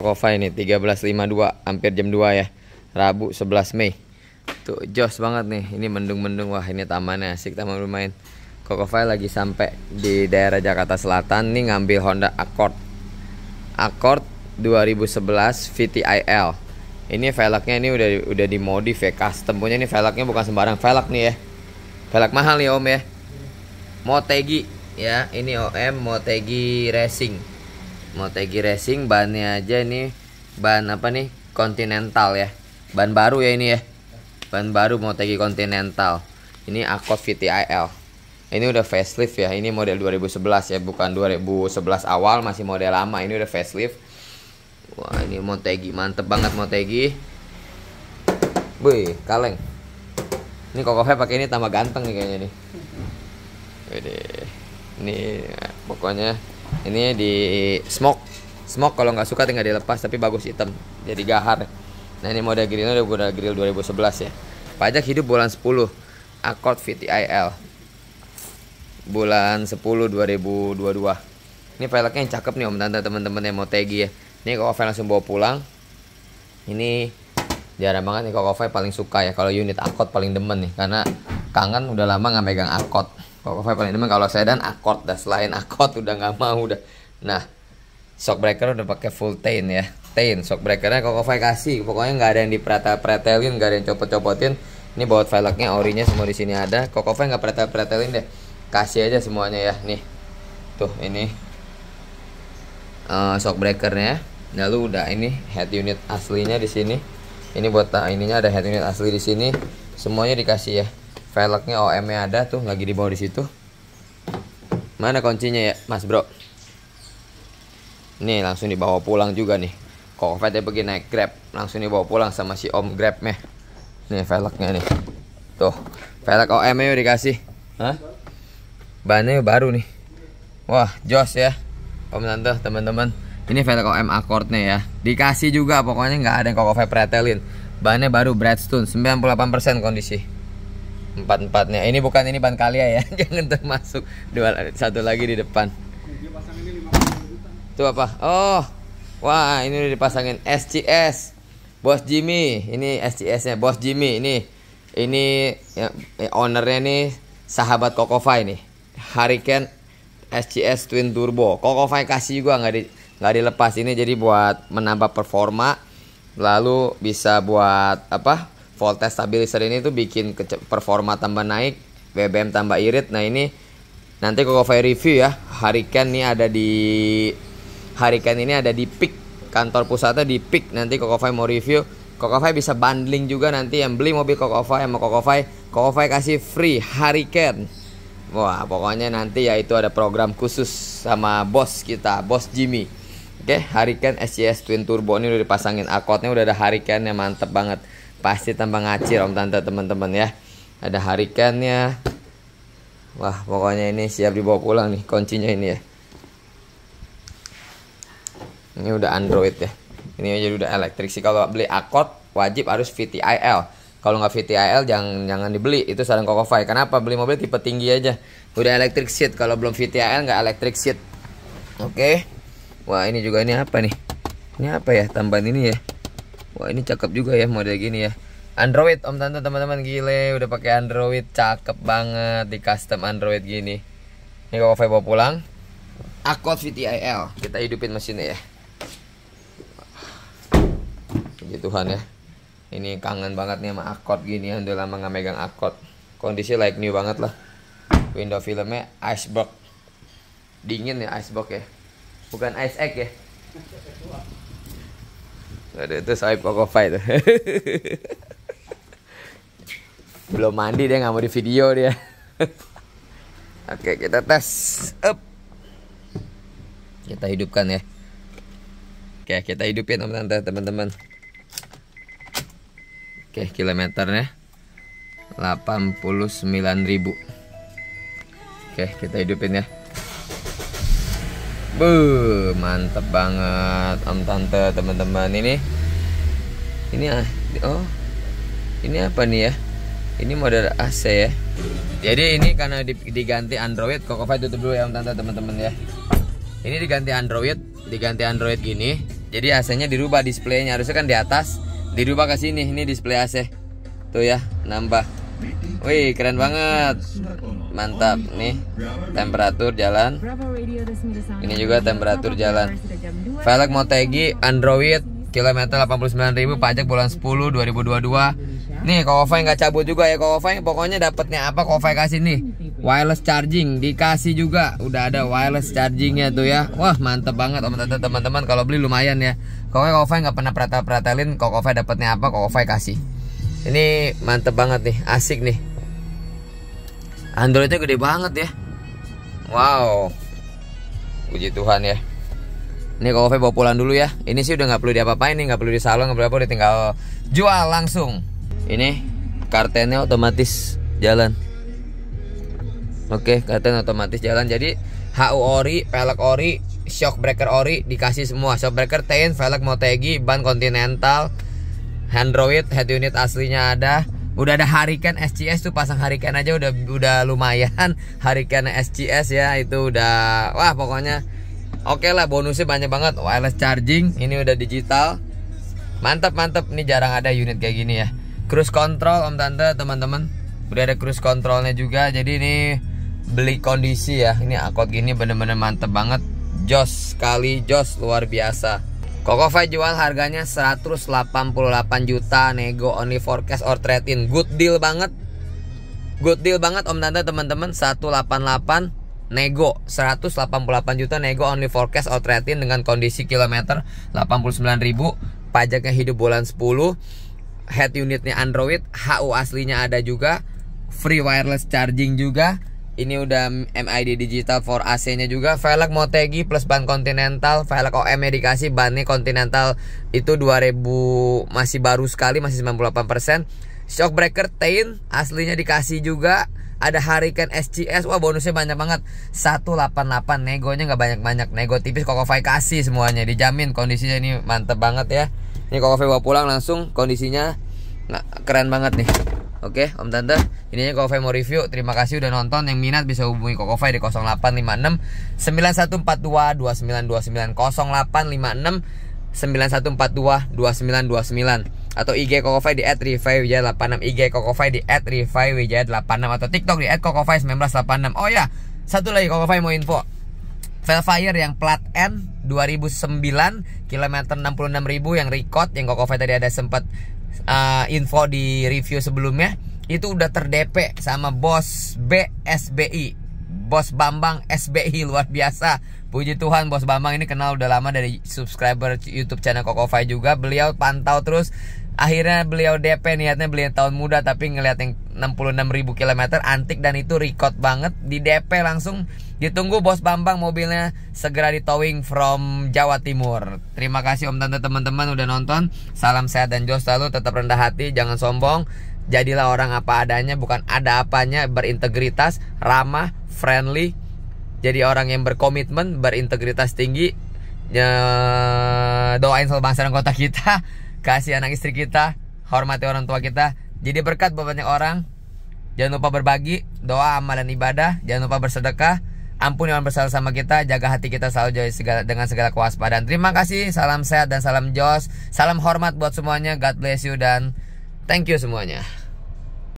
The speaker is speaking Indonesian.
Kofa ini 13.52 hampir jam 2 ya Rabu 11 Mei Tuh jos banget nih Ini mendung-mendung Wah ini tamannya asik taman bermain Kokofai lagi sampai di daerah Jakarta Selatan Nih ngambil Honda Accord Accord 2011 VTIL Ini velgnya ini udah udah dimodif ya Custom punya ini velgnya bukan sembarang velg nih ya Velg mahal nih om ya Motegi ya Ini OM Motegi Racing Motegi Racing bannya aja ini ban apa nih Continental ya ban baru ya ini ya ban baru Motegi Continental ini Akot VTIL ini udah facelift ya ini model 2011 ya bukan 2011 awal masih model lama ini udah facelift wah ini Motegi mantep banget Motegi Wih, kaleng. Ini kokofnya pakai ini tambah ganteng nih kayaknya nih. Ini pokoknya ini di smoke smoke kalau nggak suka tinggal dilepas tapi bagus hitam jadi gahar nah ini model grillnya udah model grill 2011 ya pajak hidup bulan 10 Accord VTIL bulan 10 2022 ini peleknya yang cakep nih om tante temen-temen yang mau tagi ya ini kok langsung bawa pulang ini jarang banget nih kok Kokofai paling suka ya kalau unit akot paling demen nih karena kangen udah lama nggak megang akot Power Five paling demen kalau saya dan akord dah selain akord udah nggak mau udah. Nah, shock breaker udah pakai full tain ya. Tain shock breakernya kok Five kasih. Pokoknya nggak ada yang dipretel-pretelin, nggak ada yang copot-copotin. Ini baut velgnya orinya semua di sini ada. Kok Five nggak pretel-pretelin deh. Kasih aja semuanya ya. Nih. Tuh, ini uh, eh, shock breakernya. Lalu nah, udah ini head unit aslinya di sini. Ini buat nah, ininya ada head unit asli di sini. Semuanya dikasih ya velgnya OM-nya ada tuh lagi di bawah di situ. Mana kuncinya ya, Mas Bro? Nih langsung dibawa pulang juga nih. Corvette ya pergi naik Grab, langsung dibawa pulang sama si Om Grab meh. Nih velgnya nih. Tuh, velg OM-nya dikasih. Hah? Bannya baru nih. Wah, jos ya. Om Tante, teman-teman. Ini velg OM nih ya. Dikasih juga pokoknya nggak ada yang Corvette pretelin. Bannya baru Bradstone, 98% kondisi empat empatnya ini bukan ini ban kalia ya, ya. jangan termasuk dua satu lagi di depan itu apa oh wah ini udah dipasangin SCS bos Jimmy ini SCS nya bos Jimmy ini ini ya, ya ownernya nih sahabat Kokofai nih Hurricane SCS Twin Turbo Kokofai kasih gua nggak di nggak dilepas ini jadi buat menambah performa lalu bisa buat apa voltage stabilizer ini tuh bikin performa tambah naik, BBM tambah irit. Nah ini nanti Kokovai review ya. Harikan ini ada di Harikan ini ada di Peak kantor pusatnya di Peak. Nanti Kokovai mau review. Kokovai bisa bundling juga nanti yang beli mobil Kokovai sama Kokovai, Kokovai kasih free Harikan. Wah, pokoknya nanti ya itu ada program khusus sama bos kita, bos Jimmy. Oke, Harikan SCS Twin Turbo ini udah dipasangin akotnya udah ada yang mantep banget pasti tambah ngacir om tante teman-teman ya ada harikannya wah pokoknya ini siap dibawa pulang nih kuncinya ini ya ini udah android ya ini aja udah elektrik sih kalau beli akot wajib harus VTIL kalau nggak VTIL jangan jangan dibeli itu saran Koko Fai kenapa beli mobil tipe tinggi aja udah electric seat kalau belum VTIL nggak electric seat oke okay. wah ini juga ini apa nih ini apa ya tambahan ini ya Wah ini cakep juga ya model gini ya Android om tante teman-teman gile udah pakai Android cakep banget di custom Android gini Ini kalau bawa pulang Akot VTIL kita hidupin mesinnya ya Puji Tuhan ya ini kangen banget nih sama akot gini ya udah lama nggak megang akot kondisi like new banget lah window filmnya iceberg dingin ya iceberg ya bukan ice egg ya ada itu pokok fight itu. Belum mandi dia nggak mau di video dia. Oke, kita tes. Up. Kita hidupkan ya. Oke, kita hidupin teman-teman. Oke, kilometernya 89.000. Oke, kita hidupin ya. Be, mantep banget om tante teman-teman ini. Ini ah oh. Ini apa nih ya? Ini model AC ya. Jadi ini karena diganti Android, Kokova tutup dulu ya om tante teman-teman ya. Ini diganti Android, diganti Android gini. Jadi AC-nya dirubah displaynya harusnya kan di atas, dirubah ke sini. Ini display AC. Tuh ya, nambah. Wih, keren banget mantap nih temperatur jalan ini juga temperatur jalan velg Motegi Android kilometer 89.000 pajak bulan 10 2022 nih Kofai nggak cabut juga ya Kofai pokoknya dapatnya apa Kofai kasih nih wireless charging dikasih juga udah ada wireless chargingnya tuh ya wah mantep banget teman-teman kalau beli lumayan ya Kofai Kofai nggak pernah peratel-peratelin Kofai dapatnya apa Kofai kasih ini mantep banget nih asik nih Androidnya gede banget ya Wow Puji Tuhan ya Ini kalau bawa pulang dulu ya Ini sih udah nggak perlu diapa-apain nih nggak perlu salon, nggak perlu apa Udah tinggal jual langsung Ini kartennya otomatis jalan Oke karten otomatis jalan Jadi HU ori, pelek ori, shock breaker ori dikasih semua Shock breaker Tain, velg Motegi, ban Continental Android head unit aslinya ada udah ada harikan SCS tuh pasang harikan aja udah udah lumayan harikan SCS ya itu udah wah pokoknya oke okay lah bonusnya banyak banget wireless charging ini udah digital mantap mantap ini jarang ada unit kayak gini ya cruise control om tante teman-teman udah ada cruise controlnya juga jadi ini beli kondisi ya ini akot gini bener-bener mantep banget jos sekali jos luar biasa Kokova jual harganya 188 juta nego only for or trade-in. Good deal banget. Good deal banget Om Tante teman-teman 188 nego 188 juta nego only for or trade-in dengan kondisi kilometer 89.000 pajaknya hidup bulan 10 head unitnya Android HU aslinya ada juga free wireless charging juga ini udah MID digital for AC-nya juga velg Motegi plus ban Continental. velg OM dikasih bannya Continental itu 2000 masih baru sekali masih 98%. Shock breaker Tain aslinya dikasih juga ada Hurricane SCS wah bonusnya banyak banget 188 negonya nggak banyak-banyak nego tipis Kokofai kasih semuanya dijamin kondisinya ini mantep banget ya ini Kokofai bawa pulang langsung kondisinya nah, keren banget nih Oke, Om Tante, ininya Kokofai mau review. Terima kasih udah nonton. Yang minat bisa hubungi Kokofai di 0856 9142 2929 0856 9142 2929 atau IG Kokofai di @rifaiwijaya86 IG Kokofai di @rifaiwijaya86 atau TikTok di @kokofai1986. Oh ya, satu lagi Kokofai mau info. Velfire yang plat N 2009 kilometer 66000 yang record yang Kokofai tadi ada sempat uh, info di review sebelumnya itu udah terdp sama bos BSBI bos Bambang SBI luar biasa puji Tuhan bos Bambang ini kenal udah lama dari subscriber YouTube channel Kokofai juga beliau pantau terus akhirnya beliau DP niatnya beli tahun muda tapi ngeliat yang 66.000 km antik dan itu record banget di DP langsung ditunggu bos Bambang mobilnya segera di towing from Jawa Timur terima kasih om tante teman-teman udah nonton salam sehat dan jos selalu tetap rendah hati jangan sombong jadilah orang apa adanya bukan ada apanya berintegritas ramah friendly jadi orang yang berkomitmen berintegritas tinggi doain selalu bangsa dan kota kita kasih anak istri kita hormati orang tua kita jadi berkat buat banyak orang Jangan lupa berbagi, doa, amalan ibadah, jangan lupa bersedekah. Ampun yang bersalah sama kita, jaga hati kita selalu joy segala, dengan segala kewaspadaan. Terima kasih, salam sehat dan salam jos. Salam hormat buat semuanya. God bless you dan thank you semuanya.